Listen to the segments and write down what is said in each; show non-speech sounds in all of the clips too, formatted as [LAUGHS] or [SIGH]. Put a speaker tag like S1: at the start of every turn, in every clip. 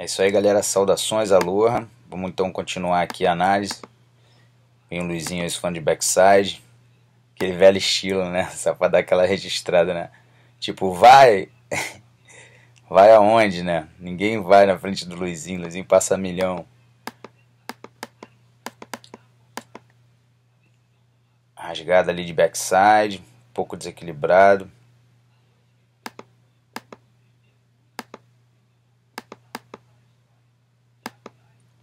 S1: É isso aí, galera. Saudações, aloha. Vamos então continuar aqui a análise. Vem o Luizinho esse fã de backside. Aquele velho estilo, né? [LAUGHS] Só pra dar aquela registrada, né? Tipo, vai. [LAUGHS] vai aonde, né? Ninguém vai na frente do Luizinho. Luizinho passa milhão. Rasgada ali de backside. Um pouco desequilibrado.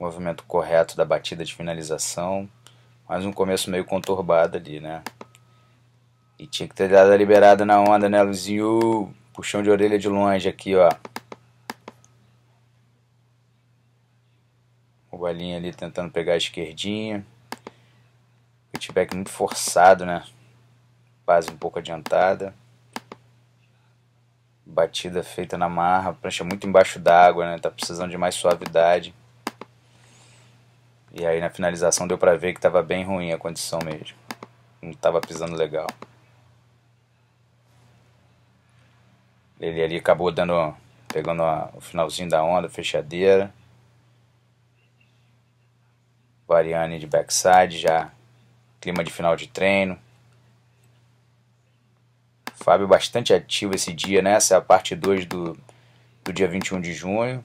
S1: movimento correto da batida de finalização, mas um começo meio conturbado ali, né? E tinha que ter dado a liberada na onda, né, Luizinho? Puxão de orelha de longe aqui, ó. O Balinha ali tentando pegar a esquerdinha. Feedback muito forçado, né? Base um pouco adiantada batida feita na marra, prancha muito embaixo d'água, né? Tá precisando de mais suavidade. E aí na finalização deu para ver que tava bem ruim a condição mesmo. Não tava pisando legal. Ele ali acabou dando. pegando a, o finalzinho da onda, fechadeira. Variane de backside já. Clima de final de treino. Fábio bastante ativo esse dia, né? Essa é a parte 2 do, do dia 21 de junho.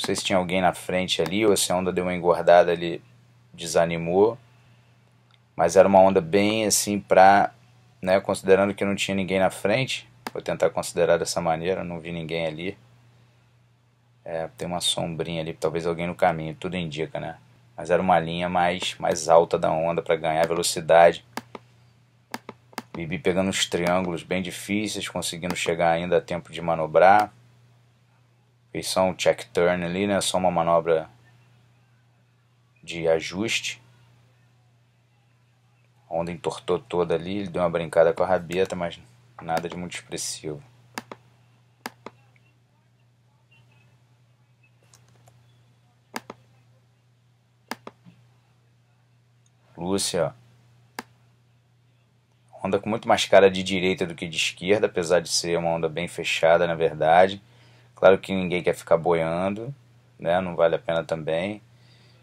S1: Não sei se tinha alguém na frente ali ou se a onda deu uma engordada ali, desanimou. Mas era uma onda bem assim pra. Né, considerando que não tinha ninguém na frente, vou tentar considerar dessa maneira, não vi ninguém ali. É, tem uma sombrinha ali, talvez alguém no caminho, tudo indica, né? Mas era uma linha mais, mais alta da onda para ganhar velocidade. Bibi pegando uns triângulos bem difíceis, conseguindo chegar ainda a tempo de manobrar. Fez só um check turn ali, né? Só uma manobra de ajuste. A onda entortou toda ali, ele deu uma brincada com a rabeta, mas nada de muito expressivo. Lúcia, onda com muito mais cara de direita do que de esquerda, apesar de ser uma onda bem fechada, na verdade. Claro que ninguém quer ficar boiando, né? Não vale a pena também.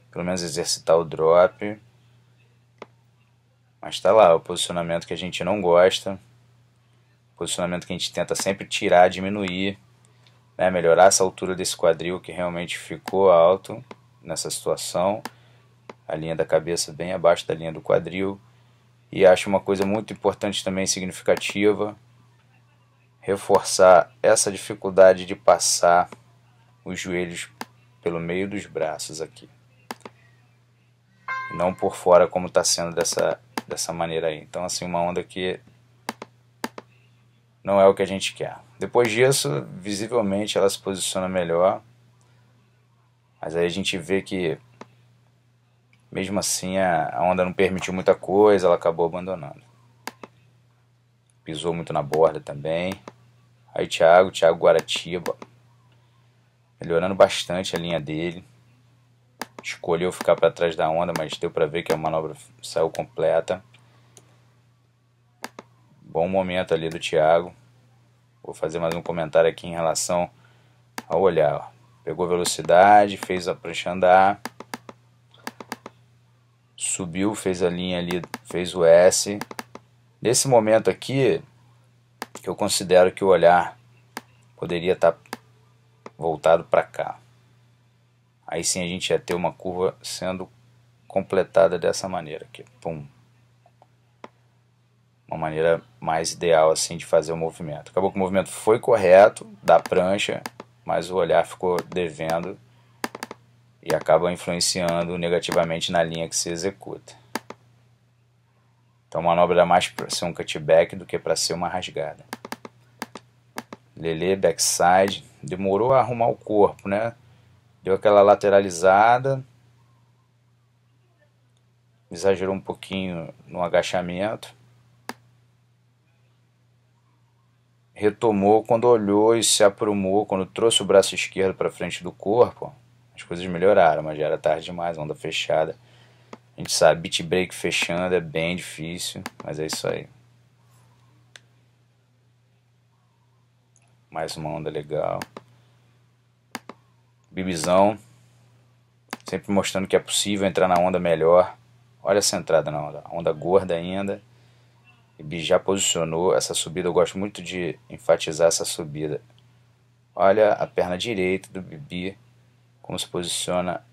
S1: Pelo menos exercitar o drop. Mas tá lá, o posicionamento que a gente não gosta. Posicionamento que a gente tenta sempre tirar, diminuir. Né? Melhorar essa altura desse quadril que realmente ficou alto nessa situação. A linha da cabeça bem abaixo da linha do quadril. E acho uma coisa muito importante também, significativa, reforçar essa dificuldade de passar os joelhos pelo meio dos braços aqui. Não por fora como está sendo dessa, dessa maneira aí. Então assim, uma onda que não é o que a gente quer. Depois disso, visivelmente ela se posiciona melhor. Mas aí a gente vê que mesmo assim a, onda não permitiu muita coisa, ela acabou abandonando. Pisou muito na borda também. Aí Thiago, Thiago Guaratiba, melhorando bastante a linha dele. Escolheu ficar para trás da onda, mas deu para ver que a manobra saiu completa. Bom momento ali do Thiago. Vou fazer mais um comentário aqui em relação ao olhar. Pegou velocidade, fez a prancha andar. Subiu, fez a linha ali, fez o S. Nesse momento aqui, eu considero que o olhar poderia estar tá voltado para cá. Aí sim a gente ia ter uma curva sendo completada dessa maneira aqui. Pum. Uma maneira mais ideal assim de fazer o movimento. Acabou que o movimento foi correto da prancha, mas o olhar ficou devendo e acaba influenciando negativamente na linha que se executa. Então a manobra dá mais para ser um cutback do que para ser uma rasgada. Lele, backside. Demorou a arrumar o corpo, né? Deu aquela lateralizada. Exagerou um pouquinho no agachamento. Retomou quando olhou e se aprumou, quando trouxe o braço esquerdo para frente do corpo. As coisas melhoraram, mas já era tarde demais, onda fechada. A gente sabe, beat break fechando é bem difícil, mas é isso aí. Mais uma onda legal. Bibizão. Sempre mostrando que é possível entrar na onda melhor. Olha essa entrada na onda. Onda gorda ainda. E Bi já posicionou essa subida. Eu gosto muito de enfatizar essa subida. Olha a perna direita do Bibi. Como se posiciona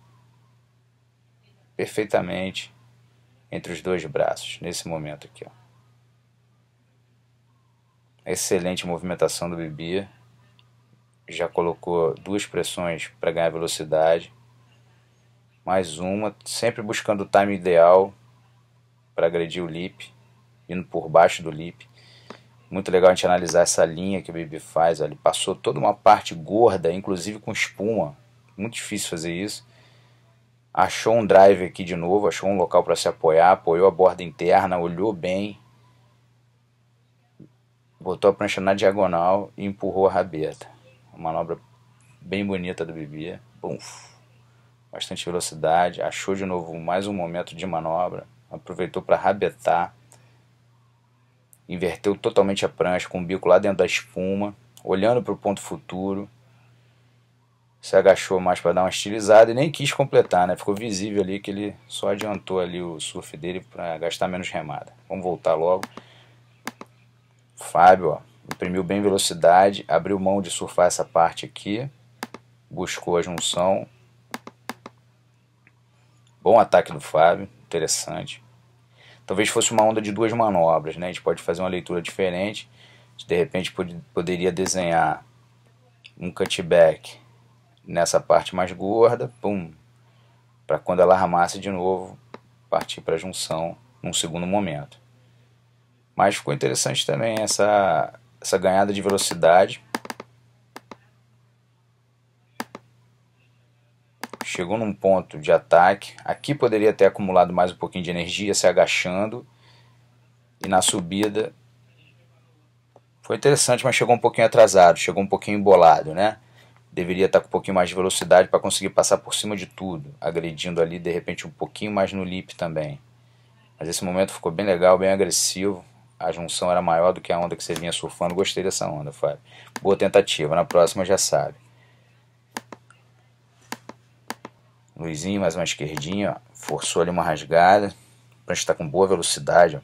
S1: perfeitamente entre os dois braços, nesse momento aqui. Ó. Excelente movimentação do Bibi. Já colocou duas pressões para ganhar velocidade. Mais uma, sempre buscando o time ideal para agredir o lip, indo por baixo do lip. Muito legal a gente analisar essa linha que o Bibi faz. Ele passou toda uma parte gorda, inclusive com espuma. Muito difícil fazer isso achou um drive aqui de novo, achou um local para se apoiar, apoiou a borda interna, olhou bem, botou a prancha na diagonal e empurrou a rabeta. Uma manobra bem bonita do Bibi. Bumf. Bastante velocidade, achou de novo mais um momento de manobra, aproveitou para rabetar, inverteu totalmente a prancha com o bico lá dentro da espuma, olhando para o ponto futuro, se agachou mais para dar uma estilizada e nem quis completar, né? Ficou visível ali que ele só adiantou ali o surf dele para gastar menos remada. Vamos voltar logo. Fábio, ó, imprimiu bem velocidade, abriu mão de surfar essa parte aqui, buscou a junção. Bom ataque do Fábio, interessante. Talvez fosse uma onda de duas manobras, né? A gente pode fazer uma leitura diferente. De repente poderia desenhar um cutback nessa parte mais gorda, pum, para quando ela armasse de novo, partir para a junção num segundo momento. Mas ficou interessante também essa, essa ganhada de velocidade. Chegou num ponto de ataque. Aqui poderia ter acumulado mais um pouquinho de energia, se agachando. E na subida. Foi interessante, mas chegou um pouquinho atrasado, chegou um pouquinho embolado, né? deveria estar com um pouquinho mais de velocidade para conseguir passar por cima de tudo, agredindo ali de repente um pouquinho mais no lip também. Mas esse momento ficou bem legal, bem agressivo. A junção era maior do que a onda que você vinha surfando. Gostei dessa onda, Fábio. Boa tentativa. Na próxima já sabe. Luizinho, mais uma esquerdinha. Ó. Forçou ali uma rasgada. Pra gente estar tá com boa velocidade. Ó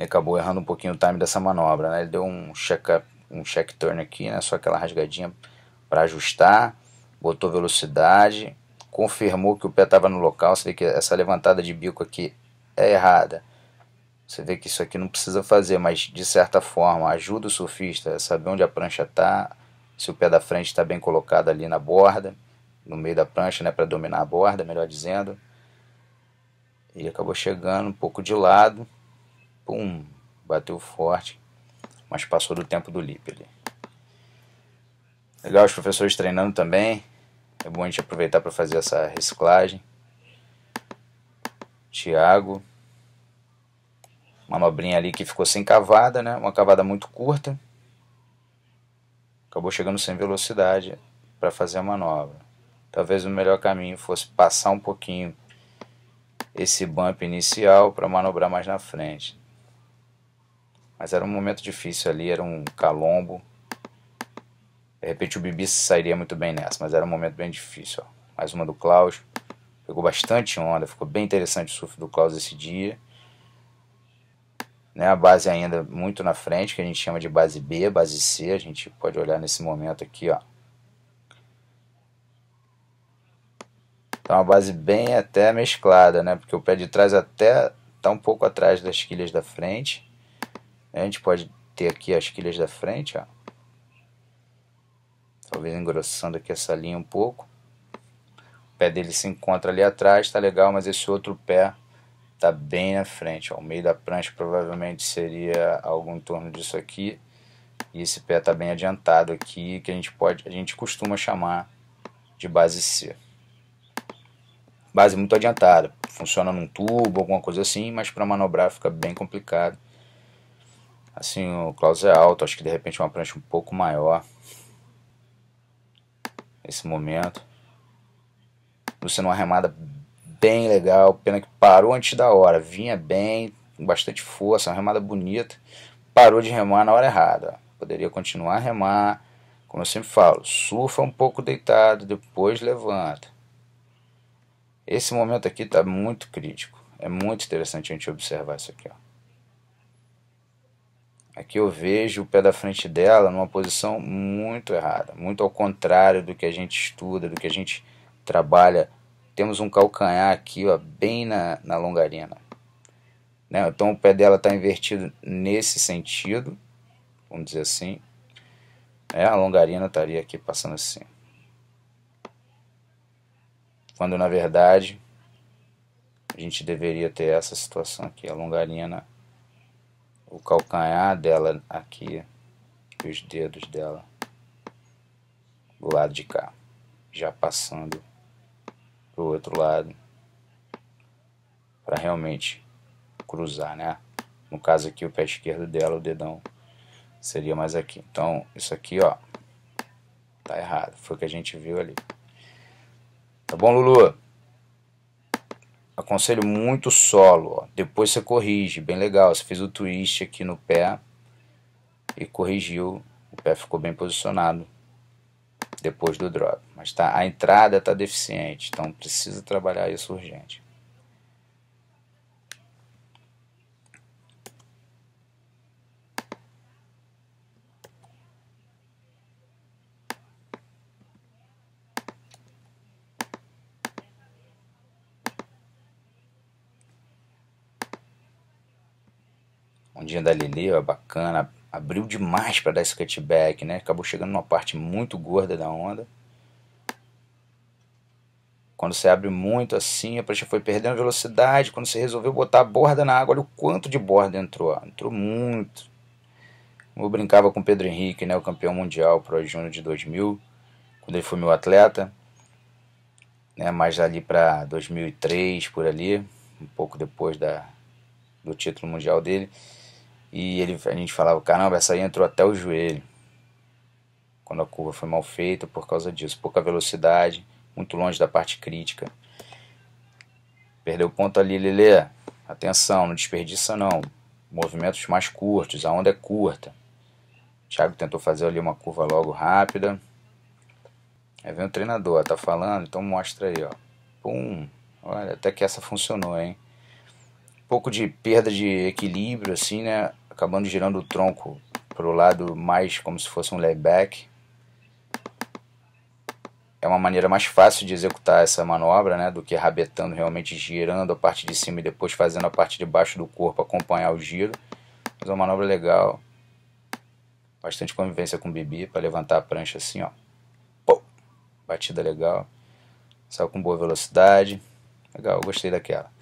S1: acabou errando um pouquinho o time dessa manobra, né? Ele deu um check-up um check turn aqui, né? Só aquela rasgadinha para ajustar. Botou velocidade, confirmou que o pé estava no local. Você vê que essa levantada de bico aqui é errada. Você vê que isso aqui não precisa fazer, mas de certa forma ajuda o surfista a saber onde a prancha está, se o pé da frente está bem colocado ali na borda, no meio da prancha, né, para dominar a borda, melhor dizendo. e acabou chegando um pouco de lado, pum, bateu forte, mas passou do tempo do LIP ali. Legal, os professores treinando também. É bom a gente aproveitar para fazer essa reciclagem. Tiago. Manobrinha ali que ficou sem cavada, né? Uma cavada muito curta. Acabou chegando sem velocidade para fazer a manobra. Talvez o melhor caminho fosse passar um pouquinho esse bump inicial para manobrar mais na frente. Mas era um momento difícil ali, era um calombo. De repente o Bibi sairia muito bem nessa, mas era um momento bem difícil. Ó. Mais uma do Klaus. Pegou bastante onda, ficou bem interessante o surf do Klaus esse dia. Né, a base ainda muito na frente, que a gente chama de base B, base C. A gente pode olhar nesse momento aqui, ó. então a base bem até mesclada, né? Porque o pé de trás até tá um pouco atrás das quilhas da frente. A gente pode ter aqui as quilhas da frente, ó. Talvez engrossando aqui essa linha um pouco. O pé dele se encontra ali atrás, tá legal, mas esse outro pé tá bem na frente, ó. O meio da prancha provavelmente seria algo em torno disso aqui. E esse pé tá bem adiantado aqui, que a gente pode, a gente costuma chamar de base C. Base muito adiantada, funciona num tubo, alguma coisa assim, mas para manobrar fica bem complicado Assim, o Klaus é alto, acho que de repente uma prancha um pouco maior. nesse momento. Você numa remada bem legal, pena que parou antes da hora. Vinha bem, com bastante força, uma remada bonita. Parou de remar na hora errada. Poderia continuar a remar. Como eu sempre falo, surfa um pouco deitado, depois levanta. Esse momento aqui está muito crítico. É muito interessante a gente observar isso aqui. Ó. Aqui é eu vejo o pé da frente dela numa posição muito errada, muito ao contrário do que a gente estuda, do que a gente trabalha. Temos um calcanhar aqui, ó, bem na, na longarina. Né? Então o pé dela está invertido nesse sentido, vamos dizer assim. Né? A longarina estaria aqui passando assim. Quando na verdade a gente deveria ter essa situação aqui, a longarina o calcanhar dela aqui e os dedos dela do lado de cá, já passando para o outro lado para realmente cruzar, né? No caso aqui o pé esquerdo dela, o dedão seria mais aqui. Então isso aqui, ó, tá errado, foi o que a gente viu ali. Tá bom, Lulu? aconselho muito solo. Ó. Depois você corrige, bem legal. Você fez o twist aqui no pé e corrigiu. O pé ficou bem posicionado depois do drop. Mas tá, a entrada está deficiente, então precisa trabalhar isso urgente. dia da Lili, ó, bacana. Abriu demais para dar esse cutback, né? Acabou chegando numa parte muito gorda da onda. Quando você abre muito assim, a prancha foi perdendo velocidade. Quando você resolveu botar a borda na água, olha o quanto de borda entrou. Ó. Entrou muito. Eu brincava com o Pedro Henrique, né, o campeão mundial pro Júnior de 2000, quando ele foi meu atleta. Né, mais ali para 2003, por ali, um pouco depois da, do título mundial dele. E ele, a gente falava, caramba, essa aí entrou até o joelho. Quando a curva foi mal feita por causa disso. Pouca velocidade, muito longe da parte crítica. Perdeu ponto ali, Lele. Atenção, não desperdiça não. Movimentos mais curtos, a onda é curta. O Thiago tentou fazer ali uma curva logo rápida. Aí vem o treinador, tá falando, então mostra aí, ó. Pum. Olha, até que essa funcionou, hein? Um pouco de perda de equilíbrio, assim, né? acabando girando o tronco para o lado mais como se fosse um layback. É uma maneira mais fácil de executar essa manobra, né, do que rabetando realmente girando a parte de cima e depois fazendo a parte de baixo do corpo acompanhar o giro. Mas é uma manobra legal. Bastante convivência com o bibi para levantar a prancha assim, ó. Pô, batida legal. Saiu com boa velocidade. Legal, gostei daquela.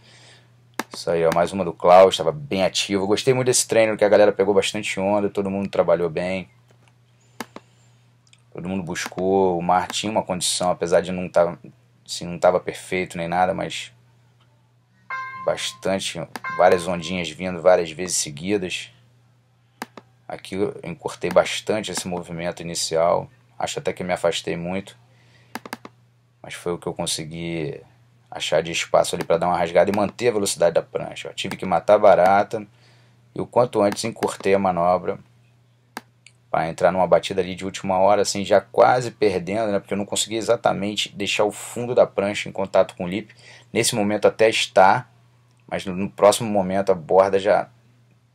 S1: Isso aí, ó, mais uma do Klaus, estava bem ativo. Gostei muito desse treino, que a galera pegou bastante onda, todo mundo trabalhou bem. Todo mundo buscou, o Mar tinha uma condição, apesar de não estar tá, assim, não estava perfeito nem nada, mas bastante, várias ondinhas vindo várias vezes seguidas. Aqui eu encurtei bastante esse movimento inicial, acho até que me afastei muito, mas foi o que eu consegui achar de espaço ali para dar uma rasgada e manter a velocidade da prancha. Tive que matar barata e o quanto antes encurtei a manobra para entrar numa batida ali de última hora, assim, já quase perdendo, né, porque eu não consegui exatamente deixar o fundo da prancha em contato com o lip. Nesse momento até está, mas no próximo momento a borda já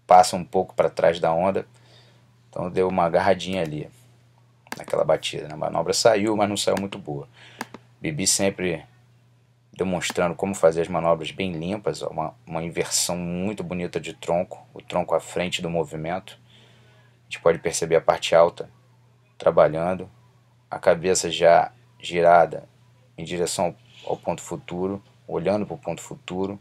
S1: passa um pouco para trás da onda. Então deu uma agarradinha ali naquela batida. Né? A manobra saiu, mas não saiu muito boa. Bibi sempre demonstrando como fazer as manobras bem limpas, uma, uma inversão muito bonita de tronco, o tronco à frente do movimento. A gente pode perceber a parte alta trabalhando, a cabeça já girada em direção ao ponto futuro, olhando para o ponto futuro,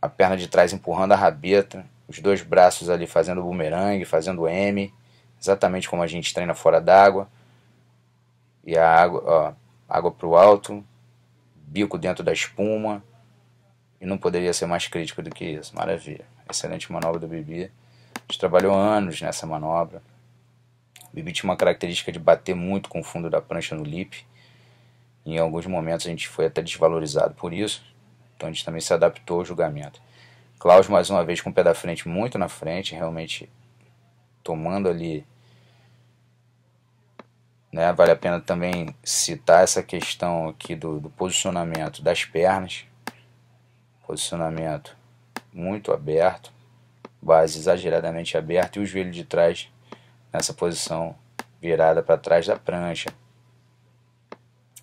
S1: a perna de trás empurrando a rabeta, os dois braços ali fazendo bumerangue, fazendo M, exatamente como a gente treina fora d'água. E a água, água para o alto, bico dentro da espuma. E não poderia ser mais crítico do que isso. Maravilha. Excelente manobra do Bibi. A gente trabalhou anos nessa manobra. O Bibi tinha uma característica de bater muito com o fundo da prancha no lip. Em alguns momentos a gente foi até desvalorizado por isso. Então a gente também se adaptou ao julgamento. Klaus mais uma vez com o pé da frente muito na frente, realmente tomando ali né? Vale a pena também citar essa questão aqui do, do posicionamento das pernas. Posicionamento muito aberto, base exageradamente aberta e o joelho de trás nessa posição virada para trás da prancha.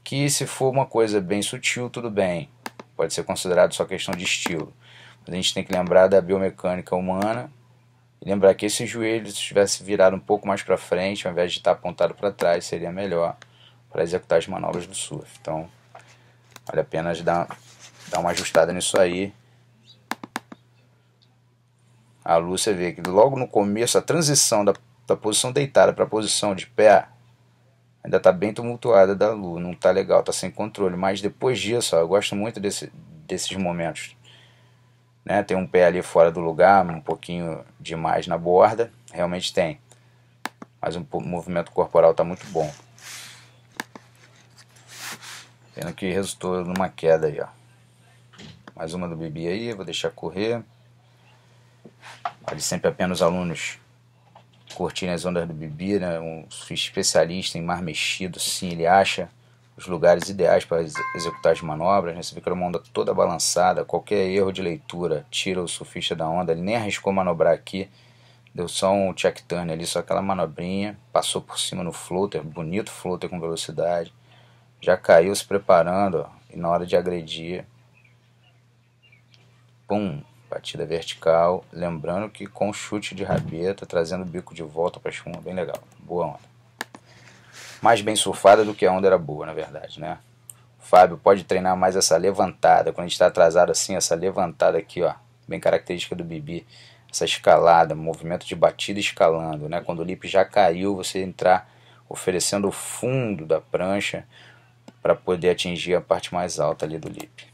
S1: Que se for uma coisa bem sutil, tudo bem, pode ser considerado só questão de estilo. Mas a gente tem que lembrar da biomecânica humana e lembrar que esse joelho, se tivesse virado um pouco mais para frente, ao invés de estar tá apontado para trás, seria melhor para executar as manobras do surf. Então, vale a pena dar, dar uma ajustada nisso aí. A Lúcia vê que logo no começo, a transição da, da posição deitada para a posição de pé ainda está bem tumultuada da Lu, não está legal, está sem controle. Mas depois disso, ó, eu gosto muito desse, desses momentos né? Tem um pé ali fora do lugar, um pouquinho demais na borda, realmente tem. Mas o movimento corporal está muito bom. Pena que resultou numa queda aí, ó. Mais uma do Bibi aí, vou deixar correr. Vale sempre a pena os alunos curtirem as ondas do Bibi, né? Um especialista em mar mexido, sim, ele acha os lugares ideais para executar as manobras. Né? Você vê que era uma onda toda balançada, qualquer erro de leitura tira o surfista da onda. Ele nem arriscou manobrar aqui, deu só um check turn ali, só aquela manobrinha, passou por cima no floater, bonito floater com velocidade. Já caiu se preparando ó, e na hora de agredir, pum, batida vertical. Lembrando que com chute de rabeta, trazendo o bico de volta para a bem legal. Boa onda mais bem surfada do que a onda era boa, na verdade, né? Fábio pode treinar mais essa levantada, quando a gente está atrasado assim, essa levantada aqui, ó, bem característica do Bibi, essa escalada, movimento de batida escalando, né? Quando o lip já caiu, você entrar oferecendo o fundo da prancha para poder atingir a parte mais alta ali do lip.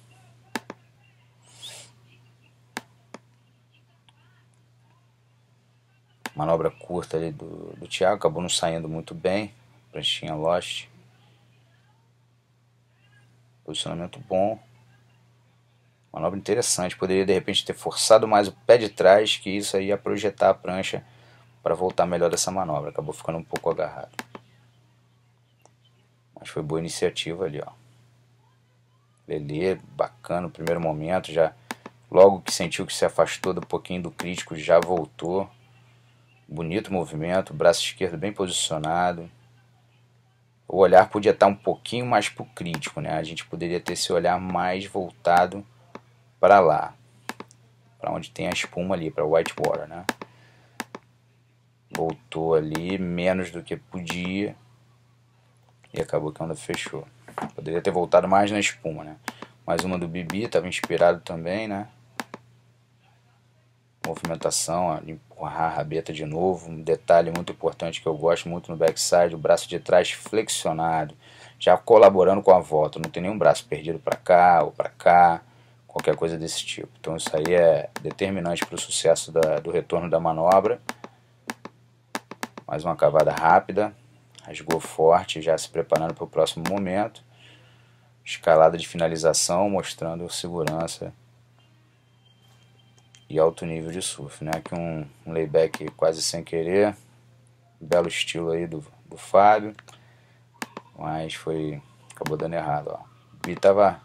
S1: Manobra curta ali do, do Thiago, acabou não saindo muito bem pranchinha Lost. Posicionamento bom. Manobra interessante. Poderia de repente ter forçado mais o pé de trás, que isso aí ia projetar a prancha para voltar melhor dessa manobra. Acabou ficando um pouco agarrado. Mas foi boa iniciativa ali, ó. Lelê, bacana no primeiro momento, já logo que sentiu que se afastou do pouquinho do crítico, já voltou. Bonito movimento, braço esquerdo bem posicionado o olhar podia estar um pouquinho mais para o crítico, né? A gente poderia ter esse olhar mais voltado para lá, para onde tem a espuma ali, para whitewater, né? Voltou ali menos do que podia e acabou que a onda fechou. Poderia ter voltado mais na espuma, né? Mais uma do Bibi, estava inspirado também, né? movimentação, empurrar a rabeta de novo. Um detalhe muito importante que eu gosto muito no backside, o braço de trás flexionado, já colaborando com a volta. Não tem nenhum braço perdido para cá ou para cá, qualquer coisa desse tipo. Então isso aí é determinante para o sucesso da, do retorno da manobra. Mais uma cavada rápida, rasgou forte, já se preparando para o próximo momento. Escalada de finalização, mostrando segurança e alto nível de surf, né? Aqui um, um layback quase sem querer, belo estilo aí do, do Fábio, mas foi, acabou dando errado, ó. Bibi tava,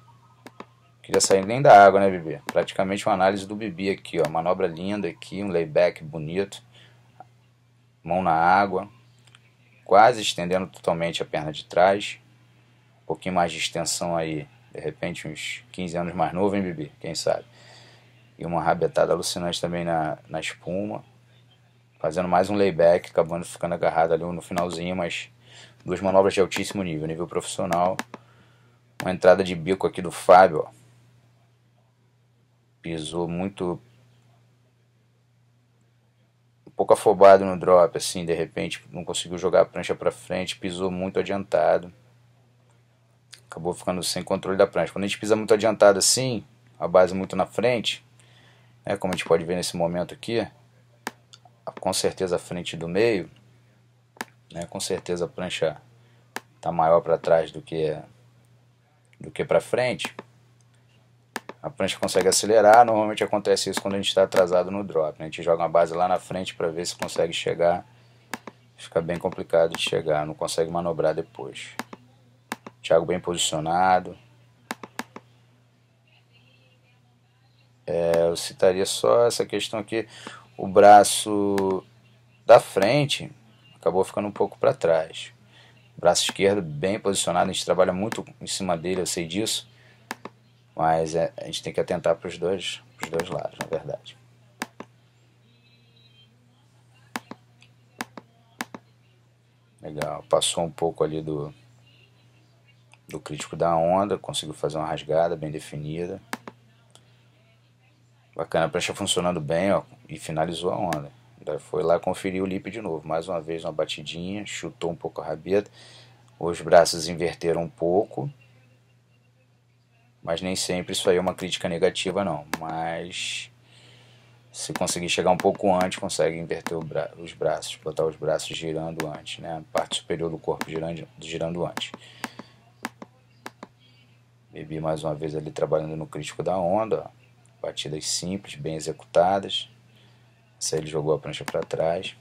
S1: queria sair nem da água, né, Bibi? Praticamente uma análise do Bibi aqui, ó, manobra linda aqui, um layback bonito, mão na água, quase estendendo totalmente a perna de trás, um pouquinho mais de extensão aí, de repente uns 15 anos mais novo, hein, Bibi? Quem sabe? e uma rabetada alucinante também na, na espuma. Fazendo mais um layback, acabando ficando agarrado ali no finalzinho, mas duas manobras de altíssimo nível, nível profissional. Uma entrada de bico aqui do Fábio, ó. Pisou muito. Um pouco afobado no drop, assim, de repente não conseguiu jogar a prancha para frente, pisou muito adiantado. Acabou ficando sem controle da prancha. Quando a gente pisa muito adiantado assim, a base muito na frente, né? Como a gente pode ver nesse momento aqui, com certeza a frente do meio, né? com certeza a prancha está maior para trás do que, do que para frente. A prancha consegue acelerar, normalmente acontece isso quando a gente está atrasado no drop. Né? A gente joga uma base lá na frente para ver se consegue chegar. Fica bem complicado de chegar, não consegue manobrar depois. Thiago bem posicionado, É, eu citaria só essa questão aqui, o braço da frente acabou ficando um pouco para trás. braço esquerdo bem posicionado, a gente trabalha muito em cima dele, eu sei disso, mas é, a gente tem que atentar para os dois, dois lados, na verdade. Legal, passou um pouco ali do, do crítico da onda, conseguiu fazer uma rasgada bem definida. Bacana, a prancha funcionando bem, ó, e finalizou a onda. Daí foi lá conferir o lip de novo, mais uma vez uma batidinha, chutou um pouco a rabeta, os braços inverteram um pouco, mas nem sempre isso aí é uma crítica negativa não, mas se conseguir chegar um pouco antes, consegue inverter bra os braços, botar os braços girando antes, né? A parte superior do corpo girando, girando antes. Bebi mais uma vez ali trabalhando no crítico da onda, ó. Batidas simples, bem executadas. Essa ele jogou a prancha para trás.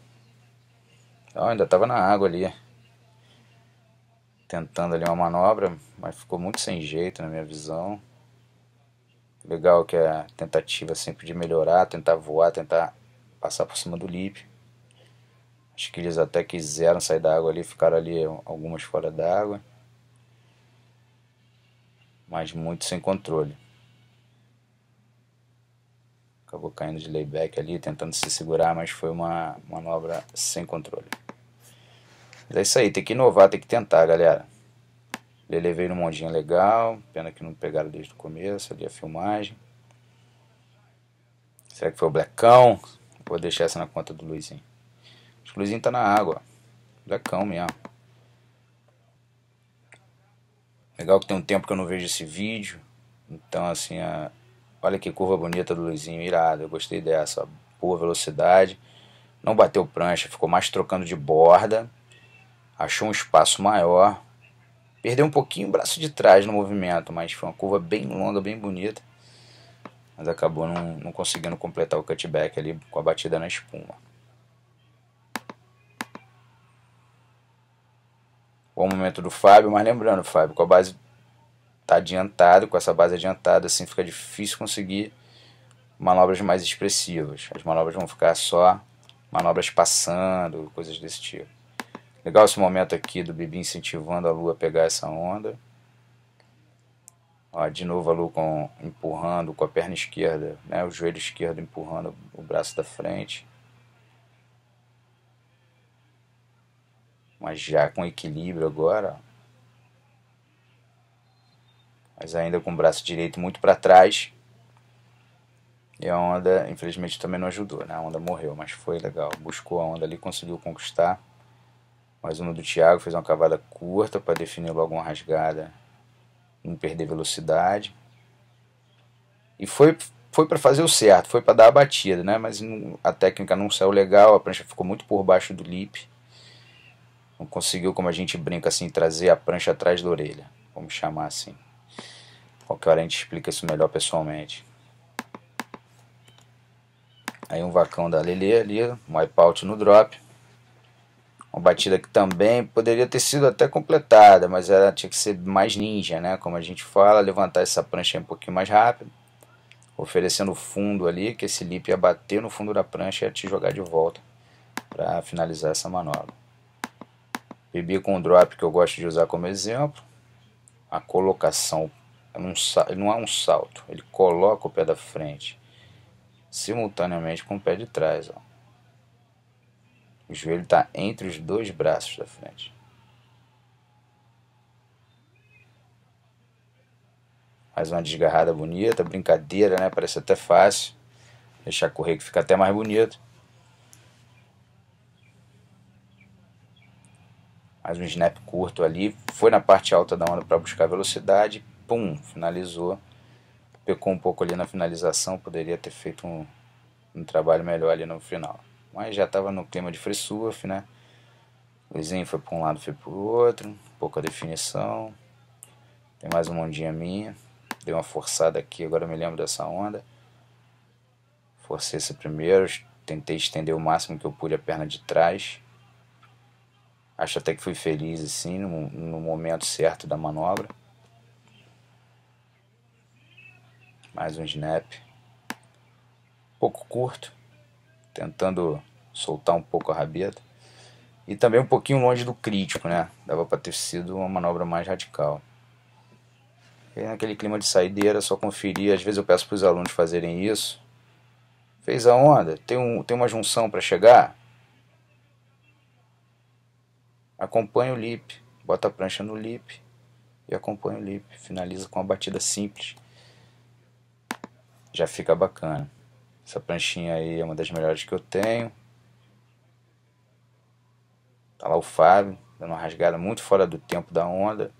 S1: Oh, ainda estava na água ali. Tentando ali uma manobra, mas ficou muito sem jeito na minha visão. Legal que a tentativa sempre de melhorar, tentar voar, tentar passar por cima do lip. Acho que eles até quiseram sair da água ali, ficaram ali algumas fora da água. Mas muito sem controle acabou caindo de layback ali, tentando se segurar, mas foi uma manobra sem controle. Mas é isso aí, tem que inovar, tem que tentar, galera. Ele veio no mondinho legal, pena que não pegaram desde o começo ali a filmagem. Será que foi o Blackão? Vou deixar essa na conta do Luizinho. Acho que o Luizinho tá na água. Blackão mesmo. Legal que tem um tempo que eu não vejo esse vídeo. Então, assim, a, Olha que curva bonita do Luizinho, irado. Eu gostei dessa. Boa velocidade. Não bateu prancha, ficou mais trocando de borda. Achou um espaço maior. Perdeu um pouquinho o braço de trás no movimento, mas foi uma curva bem longa, bem bonita. Mas acabou não, não conseguindo completar o cutback ali com a batida na espuma. Bom momento do Fábio, mas lembrando, Fábio, com a base tá adiantado, com essa base adiantada, assim fica difícil conseguir manobras mais expressivas. As manobras vão ficar só manobras passando, coisas desse tipo. Legal esse momento aqui do Bibi incentivando a Lua a pegar essa onda. Ó, de novo a Lua com, empurrando com a perna esquerda, né, o joelho esquerdo empurrando o braço da frente. Mas já com equilíbrio agora, mas ainda com o braço direito muito para trás. E a onda, infelizmente, também não ajudou, né? A onda morreu, mas foi legal. Buscou a onda ali, conseguiu conquistar. Mais uma do Thiago, fez uma cavada curta para definir logo uma rasgada, não perder velocidade. E foi foi para fazer o certo, foi para dar a batida, né? Mas a técnica não saiu legal, a prancha ficou muito por baixo do lip. Não conseguiu, como a gente brinca assim, trazer a prancha atrás da orelha, vamos chamar assim. Qualquer hora a gente explica isso melhor pessoalmente. Aí um vacão da Lele ali, um wipeout no drop. Uma batida que também poderia ter sido até completada, mas ela tinha que ser mais ninja, né? Como a gente fala, levantar essa prancha um pouquinho mais rápido. Oferecendo fundo ali, que esse lip ia bater no fundo da prancha e ia te jogar de volta para finalizar essa manobra. Bebi com um drop que eu gosto de usar como exemplo. A colocação é um, não há é um salto, ele coloca o pé da frente simultaneamente com o pé de trás. Ó. O joelho está entre os dois braços da frente. Mais uma desgarrada bonita, brincadeira, né? Parece até fácil. Deixar correr que fica até mais bonito. Mais um snap curto ali. Foi na parte alta da onda para buscar velocidade pum, finalizou. Pecou um pouco ali na finalização, poderia ter feito um, um trabalho melhor ali no final. Mas já estava no clima de free surf, né? Luizinho foi para um lado, foi para o outro, pouca definição. Tem mais uma ondinha minha. Dei uma forçada aqui, agora me lembro dessa onda. Forcei esse primeiro, tentei estender o máximo que eu pude a perna de trás. Acho até que fui feliz assim no, no momento certo da manobra. Mais um snap. Pouco curto. Tentando soltar um pouco a rabeta. E também um pouquinho longe do crítico, né? Dava para ter sido uma manobra mais radical. E naquele clima de saideira, só conferir. Às vezes eu peço para os alunos fazerem isso. Fez a onda? Tem, um, tem uma junção para chegar? Acompanha o lip. Bota a prancha no lip e acompanha o lip. Finaliza com uma batida simples já fica bacana. Essa pranchinha aí é uma das melhores que eu tenho. Tá lá o Fábio, dando uma rasgada muito fora do tempo da onda.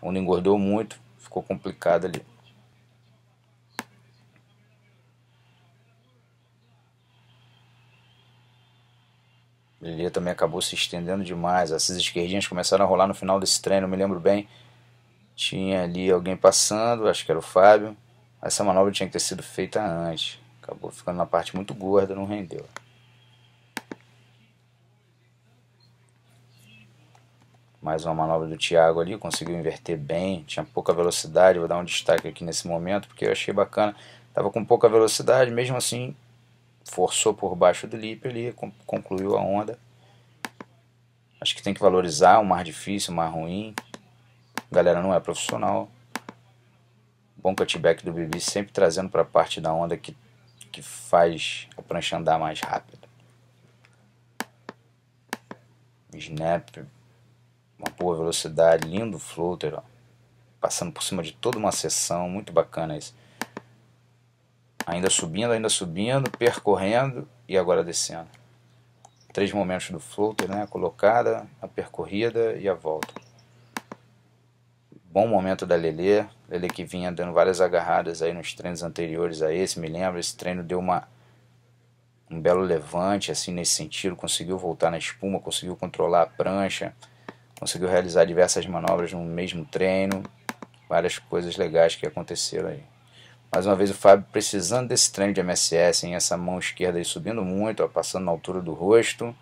S1: A onda engordou muito, ficou complicado ali. ele também acabou se estendendo demais. Essas esquerdinhas começaram a rolar no final desse treino, me lembro bem. Tinha ali alguém passando, acho que era o Fábio. Essa manobra tinha que ter sido feita antes. Acabou ficando na parte muito gorda, não rendeu. Mais uma manobra do Thiago ali, conseguiu inverter bem, tinha pouca velocidade, vou dar um destaque aqui nesse momento, porque eu achei bacana. Tava com pouca velocidade, mesmo assim, forçou por baixo do lip ali, concluiu a onda. Acho que tem que valorizar o mar difícil, o mar ruim. A galera não é profissional, bom cutback do Bibi sempre trazendo para a parte da onda que, que faz a prancha andar mais rápido. Snap, uma boa velocidade, lindo floater, ó. passando por cima de toda uma sessão, muito bacana isso. Ainda subindo, ainda subindo, percorrendo e agora descendo. Três momentos do floater, né? A colocada, a percorrida e a volta. Bom momento da Lelê, ele que vinha dando várias agarradas aí nos treinos anteriores a esse, me lembro, esse treino deu uma um belo levante assim nesse sentido, conseguiu voltar na espuma, conseguiu controlar a prancha, conseguiu realizar diversas manobras no mesmo treino, várias coisas legais que aconteceram aí. Mais uma vez o Fábio precisando desse treino de MSS, em essa mão esquerda aí subindo muito, ó, passando na altura do rosto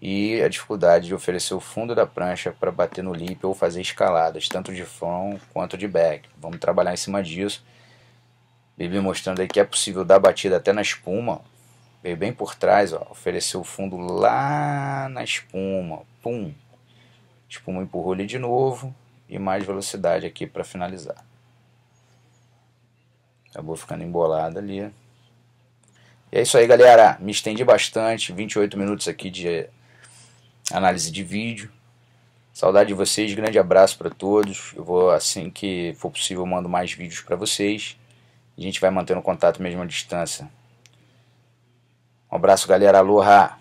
S1: e a dificuldade de oferecer o fundo da prancha para bater no lip ou fazer escaladas, tanto de front quanto de back. Vamos trabalhar em cima disso. bebê mostrando aí que é possível dar batida até na espuma. Veio bem por trás, ó, ofereceu o fundo lá na espuma. Pum! Espuma empurrou ele de novo e mais velocidade aqui para finalizar. Acabou ficando embolada ali. E é isso aí, galera. Me estendi bastante. 28 minutos aqui de análise de vídeo. Saudade de vocês, grande abraço para todos. Eu vou assim que for possível mando mais vídeos para vocês. A gente vai mantendo contato mesmo à distância. Um abraço, galera. Aloha!